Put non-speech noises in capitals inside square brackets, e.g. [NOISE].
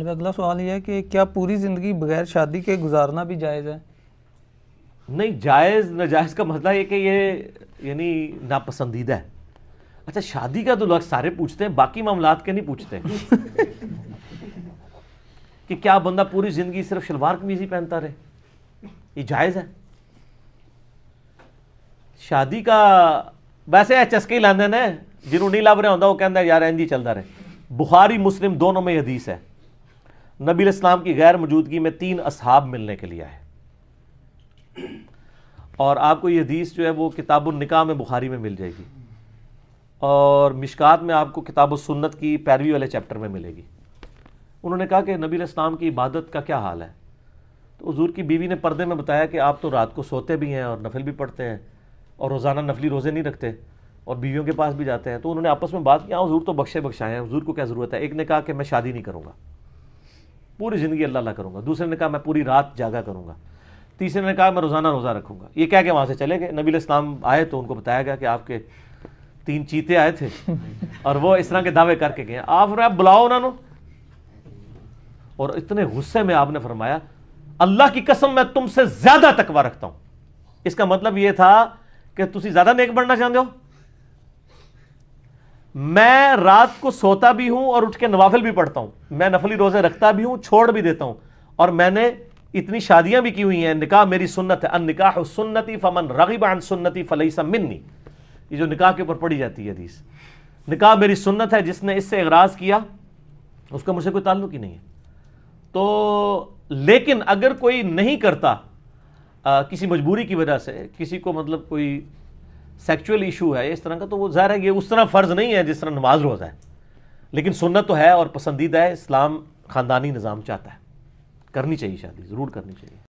अब अगला सवाल यह है कि क्या पूरी ज़िंदगी बगैर शादी के गुजारना भी जायज़ है नहीं जायज़ नाजायज़ का मसला मतलब ये कि ये यानी नापसंदीदा है अच्छा शादी का तो लोग सारे पूछते हैं बाकी मामला के नहीं पूछते कि क्या बंदा पूरी ज़िंदगी सिर्फ शलवार कमीज ही पहनता रहे ये जायज़ है शादी का वैसे है चस्के ਲਾਉਂਦੇ ਨੇ ਜਿਹਨੂੰ ਨਹੀਂ ਲੱਭ ਰਿਹਾ ਹੁੰਦਾ ਉਹ ਕਹਿੰਦਾ एन जी चलता रहे ਰਹੇ ਬੁਖਾਰੀ मुस्लिम दोनों में ਹਦੀਸ है नबी इस्लाम की गैर मौजूदगी में तीन असहाब मिलने के लिए आए और आपको ये हदीस जो है वो किताब निका में बुखारी में मिल जाएगी और मिशकात में आपको किताब सुन्नत की पैरवी वाले चैप्टर में मिलेगी उन्होंने कहा कि नबी इस्लाम की इबादत का क्या हाल है तो हजूर की बीवी ने पर्दे में बताया कि आप तो रात को सोते भी हैं और नफिल भी पढ़ते हैं और रोज़ाना नफली रोज़े नहीं रखते और बीवियों के पास भी जाते हैं तो उन्होंने आपस में बात किया हजूर हाँ, तो बख्शे बख्शाए हैं हजूर को क्या ज़रूरत है एक ने कहा कि मैं शादी नहीं करूँगा पूरी ज़िंदगी अल्लाह अल्लाह करूंगा दूसरे ने कहा मैं पूरी रात जागा करूंगा तीसरे ने कहा मैं रोज़ाना रोज़ा रखूंगा ये क्या क्या वहां से चले गए नबी इस्लाम आए तो उनको बताया गया कि आपके तीन चीते आए थे [LAUGHS] और वो इस तरह के दावे करके गए आप बुलाओ उन्होंने और इतने गुस्से में आपने फरमाया अल्लाह की कसम मैं तुमसे ज़्यादा तकवा रखता हूं इसका मतलब यह था कि तुम ज़्यादा नेक बनना चाहते हो मैं रात को सोता भी हूं और उठ के नवाफिल भी पढ़ता हूं मैं नफली रोजे रखता भी हूं छोड़ भी देता हूं और मैंने इतनी शादियां भी की हुई हैं निकाह मेरी सुन्नत है अन निकाह सुन्नति फमन रगीब अन सुन्नति फलईसा मिन्नी ये जो निकाह के ऊपर पढ़ी जाती है हदीस निकाह मेरी सुन्नत है जिसने इससे एगराज किया उसका मुझसे कोई ताल्लुक ही नहीं है तो लेकिन अगर कोई नहीं करता आ, किसी मजबूरी की वजह से किसी को मतलब कोई सेक्चुअल इशू है इस तरह का तो वो जाहिर है कि उस तरह फ़र्ज़ नहीं है जिस तरह नमाज रोज़ा है लेकिन सुनना तो है और पसंदीदा है इस्लाम ख़ानदानी निज़ाम चाहता है करनी चाहिए शादी ज़रूर करनी चाहिए